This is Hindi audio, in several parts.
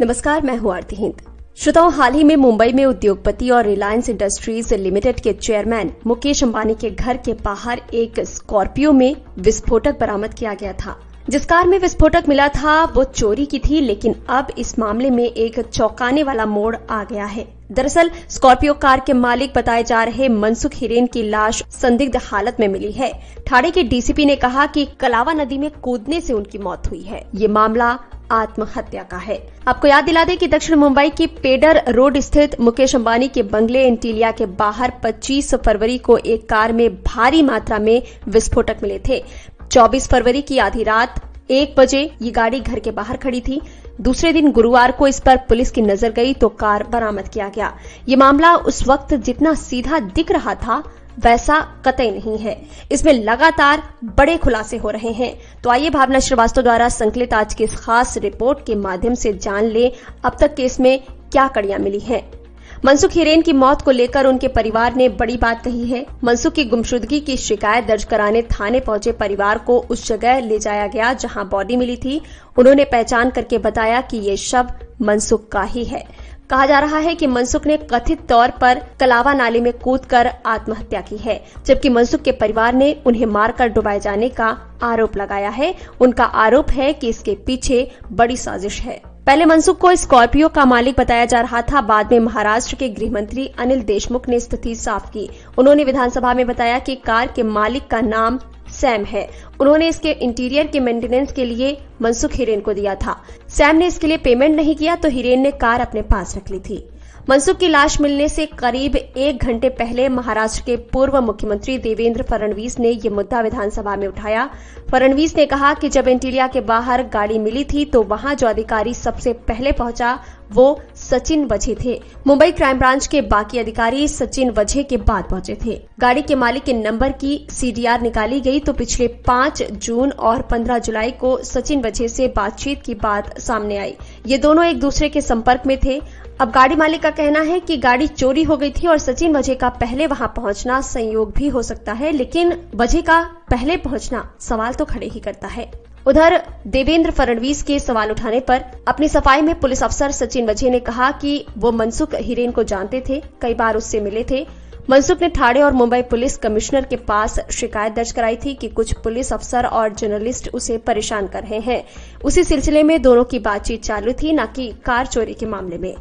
नमस्कार मैं हूँ आरती हिंद श्रोताओं हाल ही में मुंबई में उद्योगपति और रिलायंस इंडस्ट्रीज लिमिटेड के चेयरमैन मुकेश अंबानी के घर के बाहर एक स्कॉर्पियो में विस्फोटक बरामद किया गया था जिस कार में विस्फोटक मिला था वो चोरी की थी लेकिन अब इस मामले में एक चौंकाने वाला मोड़ आ गया है दरअसल स्कॉर्पियो कार के मालिक बताए जा रहे मनसुख हिरेन की लाश संदिग्ध हालत में मिली है ठाणे के डीसीपी ने कहा कि कलावा नदी में कूदने से उनकी मौत हुई है ये मामला आत्महत्या का है आपको याद दिला दें कि दक्षिण मुंबई के पेडर रोड स्थित मुकेश अंबानी के बंगले इंटीलिया के बाहर 25 फरवरी को एक कार में भारी मात्रा में विस्फोटक मिले थे 24 फरवरी की आधी रात एक बजे ये गाड़ी घर के बाहर खड़ी थी दूसरे दिन गुरुवार को इस पर पुलिस की नजर गई तो कार बरामद किया गया ये मामला उस वक्त जितना सीधा दिख रहा था वैसा कतई नहीं है इसमें लगातार बड़े खुलासे हो रहे हैं तो आइए भावना श्रीवास्तव द्वारा संकलित आज की इस खास रिपोर्ट के माध्यम से जान ले अब तक केस में क्या कड़ियां मिली हैं मनसुख हिरेन की मौत को लेकर उनके परिवार ने बड़ी बात कही है मनसुख की गुमशुदगी की शिकायत दर्ज कराने थाने पहुंचे परिवार को उस जगह ले जाया गया जहां बॉडी मिली थी उन्होंने पहचान करके बताया कि ये शव मनसुख का ही है कहा जा रहा है कि मनसुख ने कथित तौर पर कलावा नाले में कूदकर आत्महत्या की है जबकि मनसुख के परिवार ने उन्हें मारकर डुबाए जाने का आरोप लगाया है उनका आरोप है कि इसके पीछे बड़ी साजिश है पहले मनसुख को स्कॉर्पियो का मालिक बताया जा रहा था बाद में महाराष्ट्र के गृह मंत्री अनिल देशमुख ने स्थिति साफ की उन्होंने विधानसभा में बताया कि कार के मालिक का नाम सैम है उन्होंने इसके इंटीरियर के मेंटेनेंस के लिए मनसुख हिरेन को दिया था सैम ने इसके लिए पेमेंट नहीं किया तो हिरेन ने कार अपने पास रख ली थी मनसुख की लाश मिलने से करीब एक घंटे पहले महाराष्ट्र के पूर्व मुख्यमंत्री देवेंद्र फडणवीस ने ये मुद्दा विधानसभा में उठाया फडणवीस ने कहा कि जब एंटीलिया के बाहर गाड़ी मिली थी तो वहां जो अधिकारी सबसे पहले पहुंचा वो सचिन वझे थे मुंबई क्राइम ब्रांच के बाकी अधिकारी सचिन वझे के बाद पहुंचे थे गाड़ी के मालिक के नंबर की सीडीआर निकाली गई तो पिछले पांच जून और पंद्रह जुलाई को सचिन वझे से बातचीत की बात सामने आई ये दोनों एक दूसरे के संपर्क में थे अब गाड़ी मालिक का कहना है कि गाड़ी चोरी हो गई थी और सचिन वजह का पहले वहां पहुंचना संयोग भी हो सकता है लेकिन बझे का पहले पहुंचना सवाल तो खड़े ही करता है उधर देवेंद्र फडणवीस के सवाल उठाने पर अपनी सफाई में पुलिस अफसर सचिन वजह ने कहा कि वो मनसुख हिरेन को जानते थे कई बार उससे मिले थे मनसुख ने ठाणे और मुंबई पुलिस कमिश्नर के पास शिकायत दर्ज कराई थी कि कुछ पुलिस अफसर और जर्नलिस्ट उसे परेशान कर रहे हैं उसी सिलसिले में दोनों की बातचीत चालू थी न कि कार चोरी के मामले में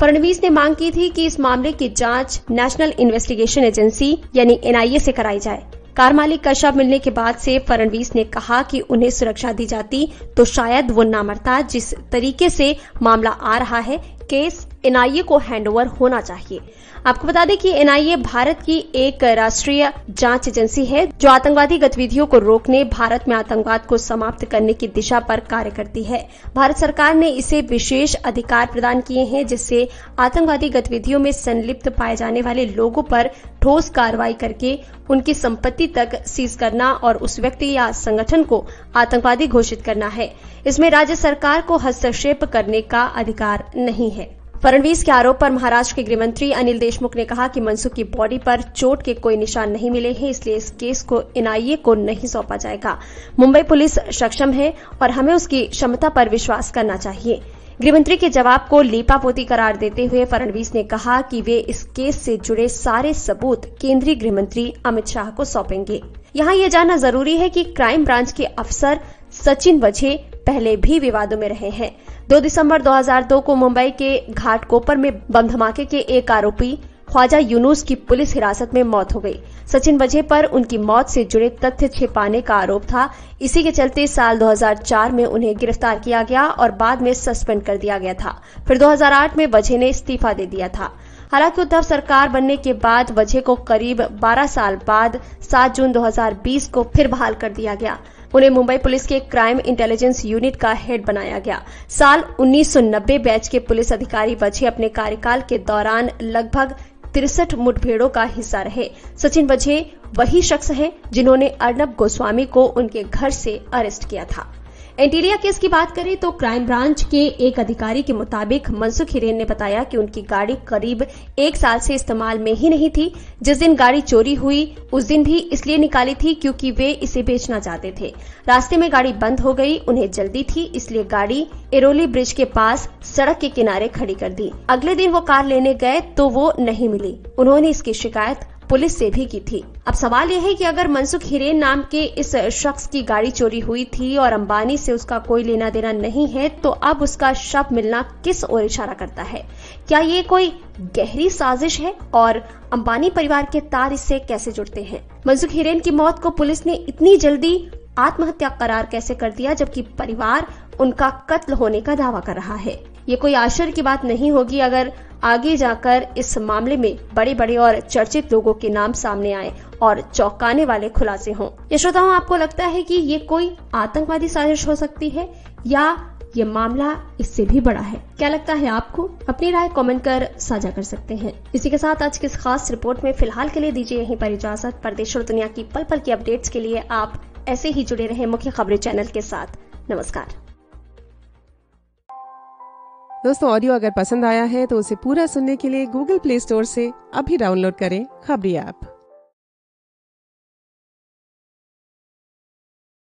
फडणवीस ने मांग की थी कि इस मामले की जांच नेशनल इन्वेस्टिगेशन एजेंसी यानी एनआईए से कराई जाए कार मालिक का शव मिलने के बाद से फडणवीस ने कहा कि उन्हें सुरक्षा दी जाती तो शायद वो ना मरता जिस तरीके से मामला आ रहा है केस एनआईए को हैंडओवर होना चाहिए आपको बता दें कि एनआईए भारत की एक राष्ट्रीय जांच एजेंसी है जो आतंकवादी गतिविधियों को रोकने भारत में आतंकवाद को समाप्त करने की दिशा पर कार्य करती है भारत सरकार ने इसे विशेष अधिकार प्रदान किए हैं जिससे आतंकवादी गतिविधियों में संलिप्त पाए जाने वाले लोगों पर ठोस कार्रवाई करके उनकी संपत्ति तक सीज करना और उस व्यक्ति या संगठन को आतंकवादी घोषित करना है इसमें राज्य सरकार को हस्तक्षेप करने का अधिकार नहीं है फडणवीस के आरोप पर महाराष्ट्र के गृहमंत्री अनिल देशमुख ने कहा कि मनसुख की बॉडी पर चोट के कोई निशान नहीं मिले हैं इसलिए इस केस को एनआईए को नहीं सौंपा जाएगा मुंबई पुलिस सक्षम है और हमें उसकी क्षमता पर विश्वास करना चाहिए गृहमंत्री के जवाब को लीपापोती करार देते हुए फडणवीस ने कहा कि वे इस केस से जुड़े सारे सबूत केंद्रीय गृहमंत्री अमित शाह को सौंपेंगे यहाँ ये जानना जरूरी है कि क्राइम ब्रांच के अफसर सचिन वझे पहले भी विवादों में रहे हैं 2 दिसंबर 2002 को मुंबई के घाटकोपर में बम धमाके के एक आरोपी ख्वाजा यूनुस की पुलिस हिरासत में मौत हो गई सचिन वजह पर उनकी मौत से जुड़े तथ्य छिपाने का आरोप था इसी के चलते साल 2004 में उन्हें गिरफ्तार किया गया और बाद में सस्पेंड कर दिया गया था फिर 2008 में वजह ने इस्तीफा दे दिया था हालांकि उद्धव सरकार बनने के बाद वजह को करीब 12 साल बाद 7 जून 2020 को फिर बहाल कर दिया गया उन्हें मुंबई पुलिस के क्राइम इंटेलिजेंस यूनिट का हेड बनाया गया साल 1990 बैच के पुलिस अधिकारी वजह अपने कार्यकाल के दौरान लगभग तिरसठ मुठभेड़ों का हिस्सा रहे सचिन वजह वही शख्स हैं जिन्होंने अर्नब गोस्वामी को उनके घर से अरेस्ट किया था एंटीरिया केस की बात करें तो क्राइम ब्रांच के एक अधिकारी के मुताबिक मनसुख हिरेन ने बताया कि उनकी गाड़ी करीब एक साल से इस्तेमाल में ही नहीं थी जिस दिन गाड़ी चोरी हुई उस दिन भी इसलिए निकाली थी क्योंकि वे इसे बेचना चाहते थे रास्ते में गाड़ी बंद हो गई उन्हें जल्दी थी इसलिए गाड़ी एरोली ब्रिज के पास सड़क के किनारे खड़ी कर दी अगले दिन वो कार लेने गए तो वो नहीं मिली उन्होंने इसकी शिकायत पुलिस से भी की थी अब सवाल यह है कि अगर मनसुख हिरेन नाम के इस शख्स की गाड़ी चोरी हुई थी और अंबानी से उसका कोई लेना देना नहीं है तो अब उसका शव मिलना किस ओर इशारा करता है क्या ये कोई गहरी साजिश है और अंबानी परिवार के तार इससे कैसे जुड़ते हैं मनसुख हिरेन की मौत को पुलिस ने इतनी जल्दी आत्महत्या करार कैसे कर दिया जबकि परिवार उनका कत्ल होने का दावा कर रहा है ये कोई आश्चर्य की बात नहीं होगी अगर आगे जाकर इस मामले में बड़े बड़े और चर्चित लोगों के नाम सामने आए और चौंकाने वाले खुलासे हों ये श्रोताओं आपको लगता है कि ये कोई आतंकवादी साजिश हो सकती है या ये मामला इससे भी बड़ा है क्या लगता है आपको अपनी राय कमेंट कर साझा कर सकते हैं इसी के साथ आज की इस खास रिपोर्ट में फिलहाल के लिए दीजिए यहीं पर इजाजत प्रदेश और दुनिया की पल पल की अपडेट्स के लिए आप ऐसे ही जुड़े रहे मुख्य खबरें चैनल के साथ नमस्कार दोस्तों ऑडियो अगर पसंद आया है तो उसे पूरा सुनने के लिए गूगल प्ले स्टोर से अभी डाउनलोड करें खबरी ऐप